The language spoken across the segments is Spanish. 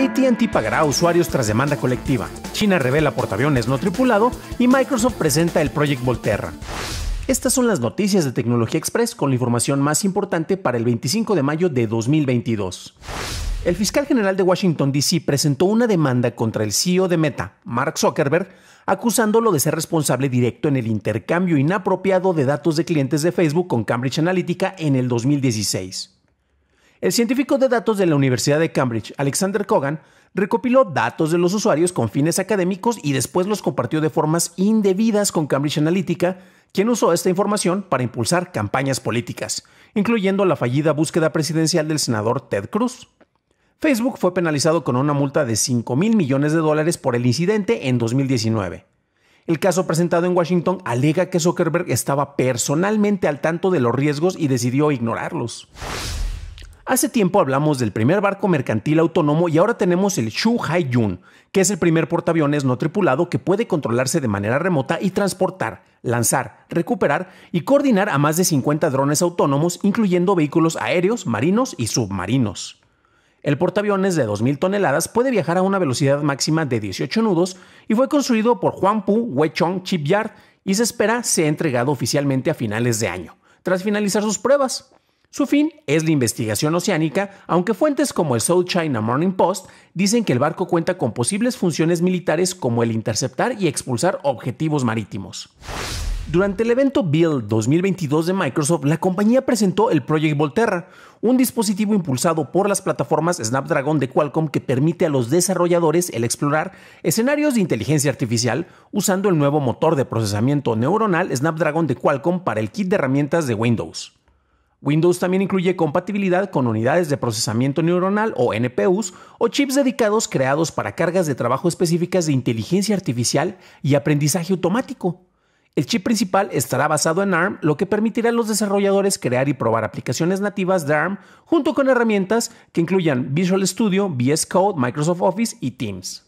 ATT pagará a usuarios tras demanda colectiva. China revela portaaviones no tripulado y Microsoft presenta el Project Volterra. Estas son las noticias de Tecnología Express con la información más importante para el 25 de mayo de 2022. El fiscal general de Washington, D.C. presentó una demanda contra el CEO de Meta, Mark Zuckerberg, acusándolo de ser responsable directo en el intercambio inapropiado de datos de clientes de Facebook con Cambridge Analytica en el 2016. El científico de datos de la Universidad de Cambridge, Alexander Cogan, recopiló datos de los usuarios con fines académicos y después los compartió de formas indebidas con Cambridge Analytica, quien usó esta información para impulsar campañas políticas, incluyendo la fallida búsqueda presidencial del senador Ted Cruz. Facebook fue penalizado con una multa de 5 mil millones de dólares por el incidente en 2019. El caso presentado en Washington alega que Zuckerberg estaba personalmente al tanto de los riesgos y decidió ignorarlos. Hace tiempo hablamos del primer barco mercantil autónomo y ahora tenemos el Shu hai que es el primer portaaviones no tripulado que puede controlarse de manera remota y transportar, lanzar, recuperar y coordinar a más de 50 drones autónomos, incluyendo vehículos aéreos, marinos y submarinos. El portaaviones de 2.000 toneladas puede viajar a una velocidad máxima de 18 nudos y fue construido por Huangpu Chip Yard y se espera sea entregado oficialmente a finales de año, tras finalizar sus pruebas. Su fin es la investigación oceánica, aunque fuentes como el South China Morning Post dicen que el barco cuenta con posibles funciones militares como el interceptar y expulsar objetivos marítimos. Durante el evento Build 2022 de Microsoft, la compañía presentó el Project Volterra, un dispositivo impulsado por las plataformas Snapdragon de Qualcomm que permite a los desarrolladores el explorar escenarios de inteligencia artificial usando el nuevo motor de procesamiento neuronal Snapdragon de Qualcomm para el kit de herramientas de Windows. Windows también incluye compatibilidad con unidades de procesamiento neuronal o NPUs o chips dedicados creados para cargas de trabajo específicas de inteligencia artificial y aprendizaje automático. El chip principal estará basado en ARM, lo que permitirá a los desarrolladores crear y probar aplicaciones nativas de ARM junto con herramientas que incluyan Visual Studio, VS Code, Microsoft Office y Teams.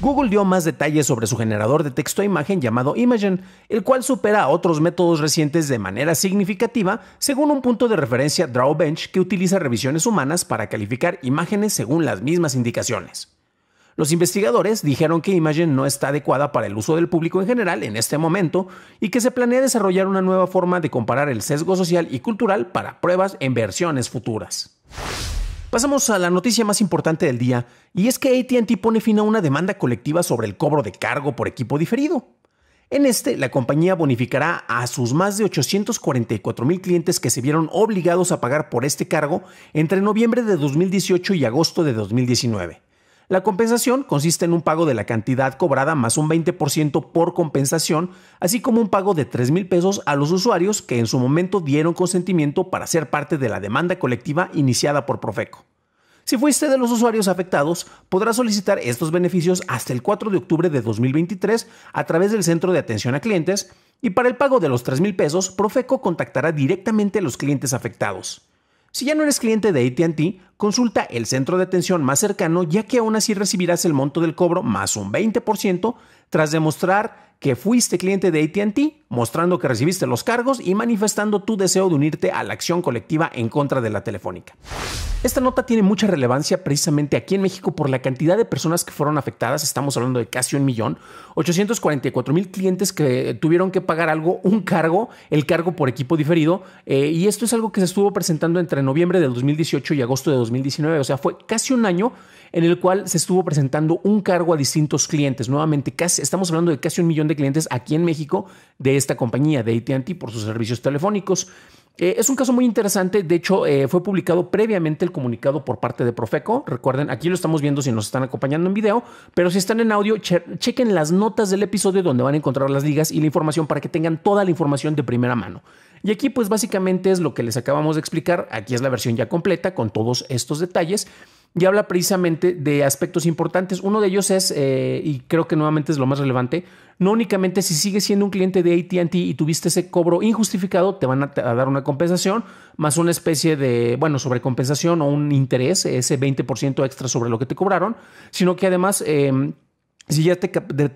Google dio más detalles sobre su generador de texto a e imagen llamado Imagen, el cual supera a otros métodos recientes de manera significativa, según un punto de referencia Drawbench que utiliza revisiones humanas para calificar imágenes según las mismas indicaciones. Los investigadores dijeron que Imagen no está adecuada para el uso del público en general en este momento y que se planea desarrollar una nueva forma de comparar el sesgo social y cultural para pruebas en versiones futuras. Pasamos a la noticia más importante del día, y es que ATT pone fin a una demanda colectiva sobre el cobro de cargo por equipo diferido. En este, la compañía bonificará a sus más de 844 mil clientes que se vieron obligados a pagar por este cargo entre noviembre de 2018 y agosto de 2019. La compensación consiste en un pago de la cantidad cobrada más un 20% por compensación, así como un pago de $3,000 mil pesos a los usuarios que en su momento dieron consentimiento para ser parte de la demanda colectiva iniciada por Profeco. Si fuiste de los usuarios afectados, podrás solicitar estos beneficios hasta el 4 de octubre de 2023 a través del Centro de Atención a Clientes y para el pago de los $3,000, mil pesos, Profeco contactará directamente a los clientes afectados. Si ya no eres cliente de ATT, consulta el centro de atención más cercano ya que aún así recibirás el monto del cobro más un 20% tras demostrar que fuiste cliente de ATT, mostrando que recibiste los cargos y manifestando tu deseo de unirte a la acción colectiva en contra de la telefónica. Esta nota tiene mucha relevancia precisamente aquí en México por la cantidad de personas que fueron afectadas, estamos hablando de casi un millón, 844 mil clientes que tuvieron que pagar algo, un cargo, el cargo por equipo diferido, eh, y esto es algo que se estuvo presentando entre noviembre del 2018 y agosto de 2019, o sea, fue casi un año en el cual se estuvo presentando un cargo a distintos clientes, nuevamente casi estamos hablando de casi un millón de clientes aquí en México de esta compañía, de ATT, por sus servicios telefónicos. Eh, es un caso muy interesante. De hecho, eh, fue publicado previamente el comunicado por parte de Profeco. Recuerden, aquí lo estamos viendo si nos están acompañando en video, pero si están en audio, chequen las notas del episodio donde van a encontrar las ligas y la información para que tengan toda la información de primera mano. Y aquí, pues básicamente es lo que les acabamos de explicar. Aquí es la versión ya completa con todos estos detalles y habla precisamente de aspectos importantes. Uno de ellos es, eh, y creo que nuevamente es lo más relevante, no únicamente si sigues siendo un cliente de ATT y tuviste ese cobro injustificado, te van a, dar una compensación, más una especie de, bueno, sobrecompensación o un interés, ese 20% extra sobre lo que te cobraron, sino que además... Eh, si ya te,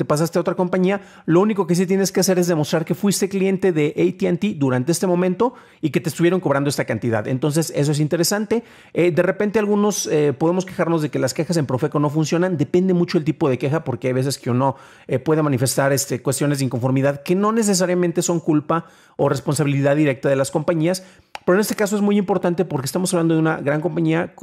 pasaste a otra compañía, lo único que sí tienes que hacer es demostrar que fuiste cliente de ATT durante este momento y que te estuvieron cobrando esta cantidad. Entonces, eso es interesante. Eh, de repente, algunos eh, podemos quejarnos de que las quejas en Profeco no funcionan. Depende mucho el tipo de queja, porque hay veces que uno eh, puede manifestar este, cuestiones de inconformidad que no necesariamente son culpa o responsabilidad directa de las compañías. Pero en este caso es muy importante porque estamos hablando de una gran compañía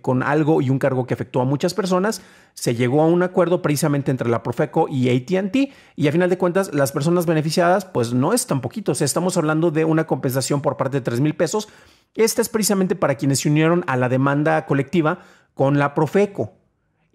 con algo y un cargo que afectó a muchas personas. Se llegó a un acuerdo precisamente entre la Profeco y ATT y a final de cuentas las personas beneficiadas pues no es tan poquito, estamos hablando de una compensación por parte de 3 mil pesos. Esta es precisamente para quienes se unieron a la demanda colectiva con la Profeco.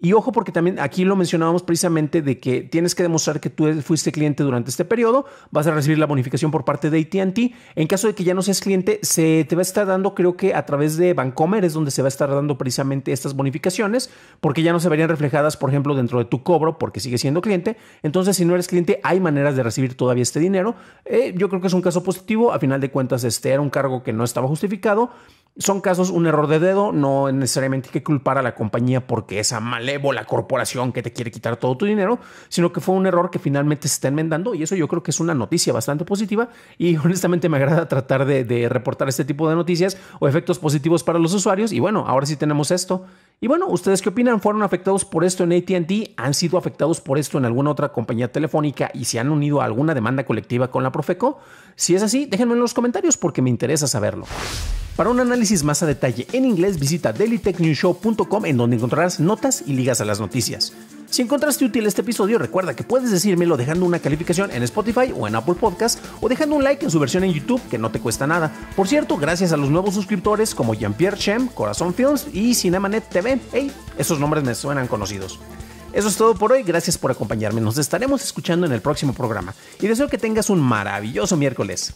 Y ojo, porque también aquí lo mencionábamos precisamente de que tienes que demostrar que tú fuiste cliente durante este periodo, vas a recibir la bonificación por parte de ATT. En caso de que ya no seas cliente, se te va a estar dando, creo que a través de Bancomer es donde se va a estar dando precisamente estas bonificaciones, porque ya no se verían reflejadas, por ejemplo, dentro de tu cobro, porque sigues siendo cliente. Entonces, si no eres cliente, hay maneras de recibir todavía este dinero. Eh, yo creo que es un caso positivo. A final de cuentas, este era un cargo que no estaba justificado son casos un error de dedo, no necesariamente hay que culpar a la compañía porque esa malévola corporación que te quiere quitar todo tu dinero, sino que fue un error que finalmente se está enmendando y eso yo creo que es una noticia bastante positiva y honestamente me agrada tratar de, de reportar este tipo de noticias o efectos positivos para los usuarios y bueno, ahora sí tenemos esto y bueno, ¿ustedes qué opinan? ¿Fueron afectados por esto en ATT? ¿Han sido afectados por esto en alguna otra compañía telefónica y se han unido a alguna demanda colectiva con la Profeco? Si es así, déjenme en los comentarios porque me interesa saberlo. Para un análisis más a detalle en inglés, visita dailytechnewshow.com en donde encontrarás notas y ligas a las noticias. Si encontraste útil este episodio, recuerda que puedes decírmelo dejando una calificación en Spotify o en Apple Podcast o dejando un like en su versión en YouTube que no te cuesta nada. Por cierto, gracias a los nuevos suscriptores como Jean-Pierre Chem, Corazón Films y Cinemanet TV. Hey, esos nombres me suenan conocidos. Eso es todo por hoy, gracias por acompañarme. Nos estaremos escuchando en el próximo programa y deseo que tengas un maravilloso miércoles.